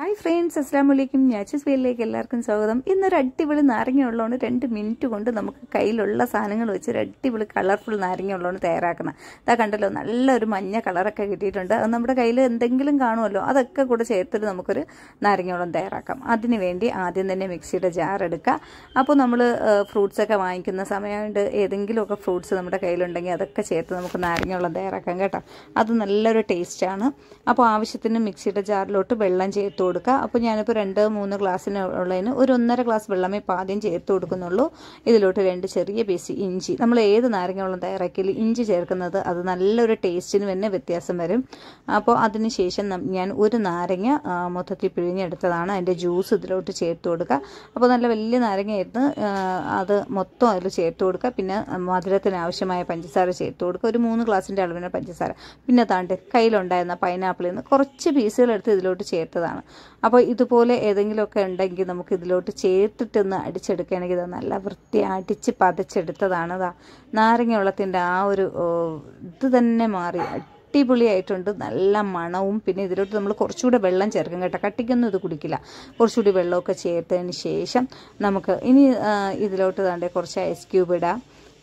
hi friends അസ്സാം വലൈക്കും ഞാച്ചസ് വെയിലേക്ക് എല്ലാവർക്കും സ്വാഗതം ഇന്നൊരു അടിപൊളി നാരങ്ങ ഉള്ളതുകൊണ്ട് രണ്ട് മിനിറ്റ് കൊണ്ട് നമുക്ക് കയ്യിലുള്ള സാധനങ്ങൾ വെച്ച് ഒരു അടിപൊളി കളർഫുൾ നാരങ്ങ ഉള്ളതുകൊണ്ട് തയ്യാറാക്കണം ഇതാ കണ്ടല്ലോ നല്ലൊരു മഞ്ഞ കളറൊക്കെ കിട്ടിയിട്ടുണ്ട് അത് നമ്മുടെ കയ്യിൽ എന്തെങ്കിലും കാണുമല്ലോ അതൊക്കെ കൂടെ ചേർത്തിട്ട് നമുക്കൊരു നാരങ്ങയോളം തയ്യാറാക്കാം അതിന് വേണ്ടി ആദ്യം തന്നെ മിക്സിയുടെ ജാർ എടുക്കുക അപ്പോൾ നമ്മൾ ഫ്രൂട്ട്സൊക്കെ വാങ്ങിക്കുന്ന സമയമായിട്ട് ഏതെങ്കിലുമൊക്കെ ഫ്രൂട്ട്സ് നമ്മുടെ കയ്യിലുണ്ടെങ്കിൽ അതൊക്കെ ചേർത്ത് നമുക്ക് നാരങ്ങയോളം തയ്യാറാക്കാം കേട്ടോ അത് നല്ലൊരു ടേസ്റ്റാണ് അപ്പോൾ ആവശ്യത്തിന് മിക്സിയുടെ ജാറിലോട്ട് വെള്ളം ചേർത്തു കൊടുക്കുക അപ്പോൾ ഞാനിപ്പോൾ രണ്ട് മൂന്ന് ഗ്ലാസ്സിനുള്ളതിന് ഒരു ഒന്നര ഗ്ലാസ് വെള്ളമേ പാദ്യം ചേർത്ത് കൊടുക്കുന്നുള്ളൂ ഇതിലോട്ട് രണ്ട് ചെറിയ പീസ് ഇഞ്ചി നമ്മൾ ഏത് നാരങ്ങ വെള്ളം തയ്യാറാക്കിയിൽ ഇഞ്ചി ചേർക്കുന്നത് അത് നല്ലൊരു ടേസ്റ്റിന് തന്നെ വ്യത്യാസം വരും അപ്പോൾ ശേഷം ഞാൻ ഒരു നാരങ്ങ മൊത്തത്തിൽ പിഴിഞ്ഞെടുത്തതാണ് അതിൻ്റെ ജ്യൂസ് ഇതിലോട്ട് ചേർത്ത് കൊടുക്കുക അപ്പോൾ നല്ല വലിയ നാരങ്ങയായിരുന്നു അത് മൊത്തം അതിൽ ചേർത്ത് കൊടുക്കുക പിന്നെ മധുരത്തിന് ആവശ്യമായ പഞ്ചസാര ചേർത്ത് കൊടുക്കുക ഒരു മൂന്ന് ഗ്ലാസ്സിൻ്റെ അളവിന് പഞ്ചസാര പിന്നെ താണ്ട് കയ്യിലുണ്ടായിരുന്ന പൈനാപ്പിളിൽ നിന്ന് കുറച്ച് പീസുകൾ എടുത്ത് ഇതിലോട്ട് ചേർത്തതാണ് അപ്പോൾ ഇതുപോലെ ഏതെങ്കിലുമൊക്കെ ഉണ്ടെങ്കിൽ നമുക്ക് ഇതിലോട്ട് ചേർത്തിട്ടൊന്ന് അടിച്ചെടുക്കുകയാണെങ്കിൽ നല്ല വൃത്തി അടിച്ച് പതച്ചെടുത്തതാണ് അതാ നാരങ്ങ വെള്ളത്തിൻ്റെ ആ ഒരു ഇത് തന്നെ മാറി അടിപൊളിയായിട്ടുണ്ട് നല്ല മണവും പിന്നെ ഇതിലോട്ട് നമ്മൾ കുറച്ചുകൂടെ വെള്ളം ചേർക്കും കേട്ടോ കട്ടിക്കൊന്നും ഇത് കുടിക്കില്ല കുറച്ചുകൂടി വെള്ളമൊക്കെ ചേർത്തതിന് ശേഷം നമുക്ക് ഇനി ഇതിലോട്ട് താണ്ടേ കുറച്ച് ഐസ് ക്യൂബ് ഇടാം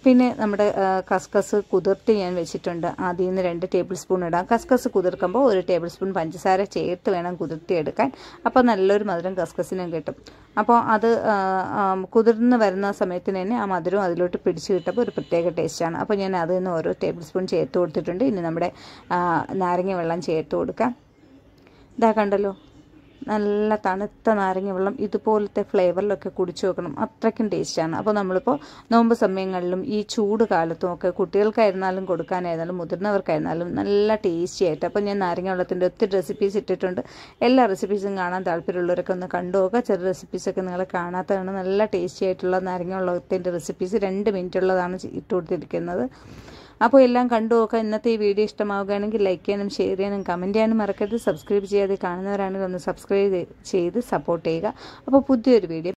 പിന്നെ നമ്മുടെ കസ്കസ് കുതിർത്ത് ഞാൻ വെച്ചിട്ടുണ്ട് ആദ്യം നിന്ന് രണ്ട് ടേബിൾ സ്പൂൺ ഇടാം കസ്കസ് കുതിർക്കുമ്പോൾ ഒരു ടേബിൾ സ്പൂൺ പഞ്ചസാര ചേർത്ത് വേണം എടുക്കാൻ അപ്പോൾ നല്ലൊരു മധുരം കസ്കസിനും കിട്ടും അപ്പോൾ അത് കുതിർന്ന് വരുന്ന സമയത്തിന് തന്നെ ആ മധുരം അതിലോട്ട് പിടിച്ച് കിട്ടുമ്പോൾ ഒരു പ്രത്യേക ടേസ്റ്റാണ് അപ്പോൾ ഞാൻ അതിൽ നിന്ന് ഓരോ ടേബിൾ സ്പൂൺ ചേർത്ത് കൊടുത്തിട്ടുണ്ട് ഇനി നമ്മുടെ നാരങ്ങ വെള്ളം ചേർത്ത് കൊടുക്കാം ഇതാ കണ്ടല്ലോ നല്ല തണുത്ത നാരങ്ങ വെള്ളം ഇതുപോലത്തെ ഫ്ലേവറിലൊക്കെ കുടിച്ചു നോക്കണം അത്രയ്ക്കും ടേസ്റ്റാണ് അപ്പോൾ നമ്മളിപ്പോൾ നോമ്പ് സമയങ്ങളിലും ഈ ചൂട് കാലത്തും ഒക്കെ കുട്ടികൾക്കായിരുന്നാലും കൊടുക്കാനായിരുന്നാലും മുതിർന്നവർക്കായിരുന്നാലും നല്ല ടേസ്റ്റി ആയിട്ട് അപ്പോൾ ഞാൻ നാരങ്ങ വെള്ളത്തിൻ്റെ ഒത്തിരി റെസിപ്പീസ് ഇട്ടിട്ടുണ്ട് എല്ലാ റെസിപ്പീസും കാണാൻ താല്പര്യമുള്ളവരൊക്കെ ഒന്ന് കണ്ടുപോകുക ചെറിയ റെസിപ്പീസൊക്കെ നിങ്ങൾ കാണാത്തതാണ് നല്ല ടേസ്റ്റി ആയിട്ടുള്ള നാരങ്ങ വെള്ളത്തിൻ്റെ റെസിപ്പീസ് രണ്ട് മിനിറ്റ് ഉള്ളതാണ് ഇട്ടുകൊടുത്തിരിക്കുന്നത് അപ്പോൾ എല്ലാം കണ്ടു നോക്കാം ഇന്നത്തെ ഈ വീഡിയോ ഇഷ്ടമാവുകയാണെങ്കിൽ ലൈക്ക് ചെയ്യാനും ഷെയർ ചെയ്യാനും കമൻറ്റ് ചെയ്യാനും മറക്കരുത് സബ്സ്ക്രൈബ് ചെയ്യാതെ കാണുന്നവരാണെങ്കിൽ ഒന്ന് സബ്സ്ക്രൈബ് ചെയ്ത് സപ്പോർട്ട് ചെയ്യുക അപ്പോൾ പുതിയൊരു വീഡിയോ